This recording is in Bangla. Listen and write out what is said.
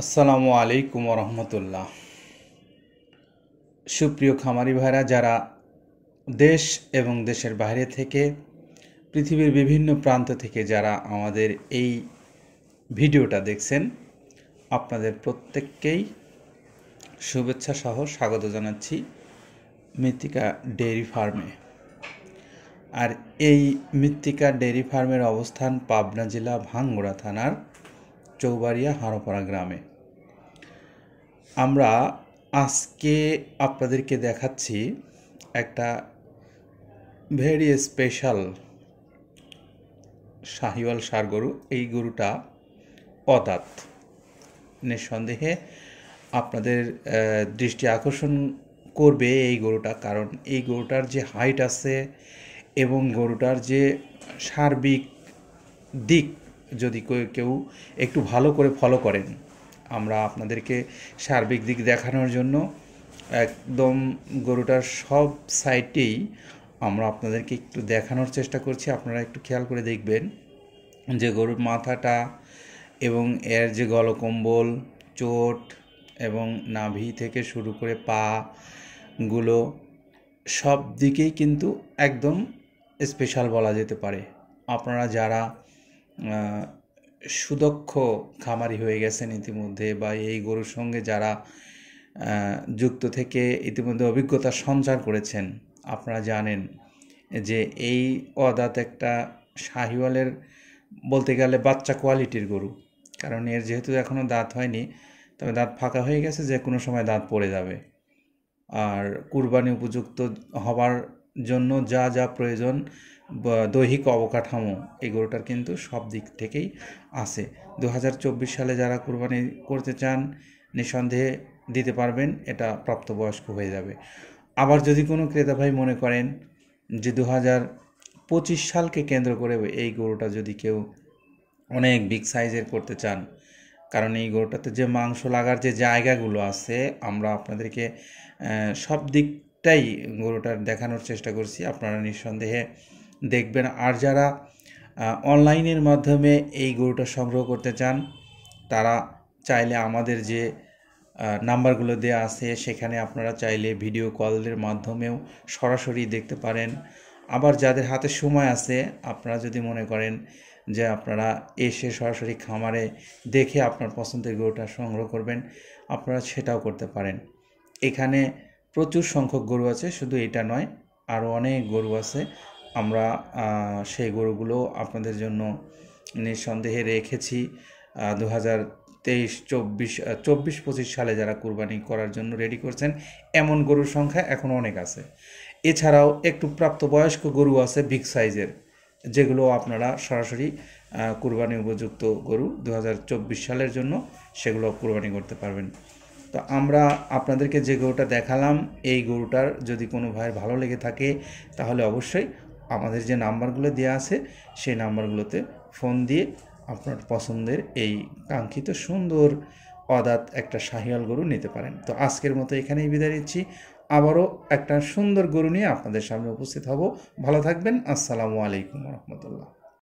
আসসালামু আলাইকুম রহমতুল্লাহ সুপ্রিয় খামারি ভাইরা যারা দেশ এবং দেশের বাইরে থেকে পৃথিবীর বিভিন্ন প্রান্ত থেকে যারা আমাদের এই ভিডিওটা দেখছেন আপনাদের প্রত্যেককেই শুভেচ্ছা সহ স্বাগত জানাচ্ছি মৃত্তিকা ডেয়ারি ফার্মে আর এই মৃত্তিকা ডেরি ফার্মের অবস্থান পাবনা জেলা ভাঙ্গুড়া থানার চৌবাড়িয়া হাড়োপাড়া গ্রামে আমরা আজকে আপনাদেরকে দেখাচ্ছি একটা ভেরি স্পেশাল শাহিওয়াল সার গরু এই গরুটা অদাত নিঃসন্দেহে আপনাদের দৃষ্টি আকর্ষণ করবে এই গরুটা কারণ এই গরুটার যে হাইট আছে এবং গরুটার যে সার্বিক দিক যদি কেউ একটু ভালো করে ফলো করেন আমরা আপনাদেরকে সার্বিক দিক দেখানোর জন্য একদম গরুটার সব সাইটেই আমরা আপনাদেরকে একটু দেখানোর চেষ্টা করছি আপনারা একটু খেয়াল করে দেখবেন যে গরুর মাথাটা এবং এর যে গলকম্বল চোট এবং নাভি থেকে শুরু করে পা গুলো সব দিকেই কিন্তু একদম স্পেশাল বলা যেতে পারে আপনারা যারা সুদক্ষ খামারি হয়ে গেছেন ইতিমধ্যে বা এই গরুর সঙ্গে যারা যুক্ত থেকে ইতিমধ্যে অভিজ্ঞতা সঞ্চার করেছেন আপনারা জানেন যে এই অদাত একটা শাহিওয়ালের বলতে গেলে বাচ্চা কোয়ালিটির গরু কারণ এর যেহেতু এখনও দাঁত হয়নি তবে দাঁত ফাঁকা হয়ে গেছে যে কোনো সময় দাঁত পড়ে যাবে আর কুরবানি উপযুক্ত হবার জন্য যা যা প্রয়োজন দৈহিক অবকাঠামো এই গরুটার কিন্তু সব দিক থেকেই আছে দু সালে যারা কোরবানি করতে চান নিঃসন্দেহে দিতে পারবেন এটা প্রাপ্তবয়স্ক হয়ে যাবে আবার যদি কোনো ক্রেতা ভাই মনে করেন যে দু পঁচিশ সালকে কেন্দ্র করে এই গরুটা যদি কেউ অনেক বিগ সাইজের করতে চান কারণ এই গরুটাতে যে মাংস লাগার যে জায়গাগুলো আছে আমরা আপনাদেরকে সব দিকটাই গরুটার দেখানোর চেষ্টা করছি আপনারা নিঃসন্দেহে দেখবেন আর যারা অনলাইনের মাধ্যমে এই গরুটা সংগ্রহ করতে চান তারা চাইলে আমাদের যে নাম্বারগুলো দেওয়া আছে সেখানে আপনারা চাইলে ভিডিও কলের মাধ্যমেও সরাসরি দেখতে পারেন আবার যাদের হাতে সময় আছে আপনারা যদি মনে করেন যে আপনারা এসে সরাসরি খামারে দেখে আপনার পছন্দের গরুটা সংগ্রহ করবেন আপনারা সেটাও করতে পারেন এখানে প্রচুর সংখ্যক গরু আছে শুধু এটা নয় আরও অনেক গরু আছে আমরা সেই গরুগুলো আপনাদের জন্য নিঃসন্দেহে রেখেছি দু হাজার তেইশ চব্বিশ চব্বিশ পঁচিশ সালে যারা কুরবানি করার জন্য রেডি করছেন এমন গরুর সংখ্যা এখন অনেক আছে এছাড়াও একটু প্রাপ্তবয়স্ক গরু আছে বিগ সাইজের যেগুলো আপনারা সরাসরি কুরবানি উপযুক্ত গরু দু সালের জন্য সেগুলো কুরবানি করতে পারবেন তো আমরা আপনাদেরকে যে গরুটা দেখালাম এই গরুটার যদি কোনো ভাইয়ের ভালো লেগে থাকে তাহলে অবশ্যই আমাদের যে নাম্বারগুলো দেওয়া আছে সেই নাম্বারগুলোতে ফোন দিয়ে আপনার পছন্দের এই কাঙ্ক্ষিত সুন্দর অদাত একটা শাহিয়াল গরু নিতে পারেন তো আজকের মতো এখানেই বিদায় নিচ্ছি আবারও একটা সুন্দর গরু নিয়ে আপনাদের সামনে উপস্থিত হব ভালো থাকবেন আসসালামু আলাইকুম রহমতুল্লাহ